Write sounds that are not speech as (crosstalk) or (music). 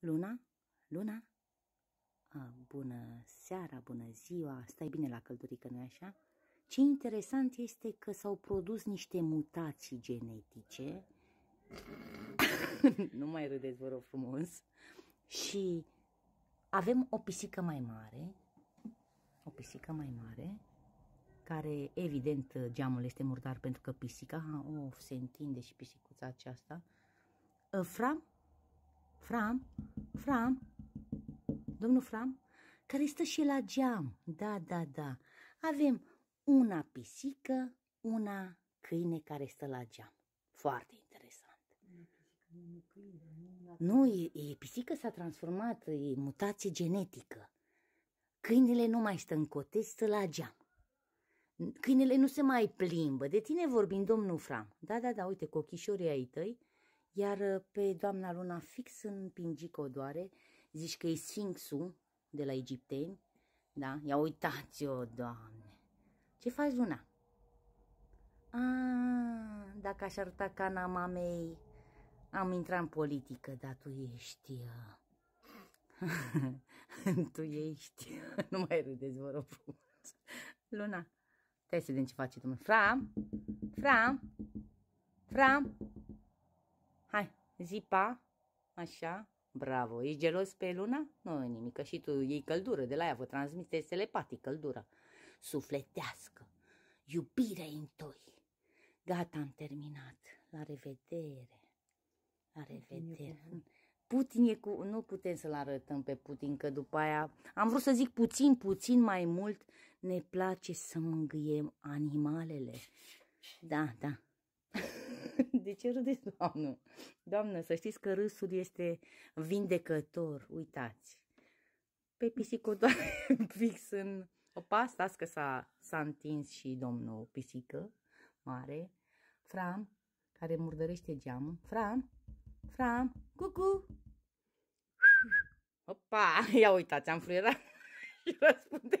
Luna? Luna? A, bună seara, bună ziua, stai bine la căldurică, nu așa? Ce interesant este că s-au produs niște mutații genetice. (laughs) nu mai râdeți, vă rog frumos. Și avem o pisică mai mare, o pisică mai mare, care evident geamul este murdar pentru că pisica, of, se întinde și pisicuța aceasta. Fram Fram, Fram, domnul Fram, care stă și la geam. Da, da, da. Avem una pisică, una câine care stă la geam. Foarte interesant. Nu, e, e pisică s-a transformat, e mutație genetică. Câinele nu mai stă în cote, stă la geam. Câinele nu se mai plimbă. De tine vorbim, domnul Fram. Da, da, da, uite, cu ochișorii ai tăi iar uh, pe doamna Luna fix în că o doare, zici că e Sfinxul de la egipteni, da? Ia uitați-o, doamne! Ce faci, Luna? A, dacă aș arăta cana mamei, am intrat în politică, dar tu ești... Uh... (laughs) tu ești... (laughs) nu mai râdeți, vă rog frumos. Luna, trebuie să vedem ce face, domnule. Fra, fra, fra, Hai, zipa, așa, bravo. Ești gelos pe Luna? Nu e nimic, că și tu iei căldură, de la ea vă transmiteți telepatic căldura. Sufletească, iubire întoi. Gata, am terminat. La revedere. La revedere. Putin e cu... Nu putem să-l arătăm pe Putin, că după aia... Am vrut să zic puțin, puțin mai mult. Ne place să mângâiem animalele. Da, da. (laughs) (laughs) De ce râdeți, doamnă? Doamnă, să știți că râsul este vindecător, uitați. Pe pisică doar (laughs) fix în o pastas că s-a, s-a întins și domnul pisică mare. Fram, care murdărește geamul. Fram, Fram, cucu! Opa, (laughs) ia uitați, am fluierat și răspunde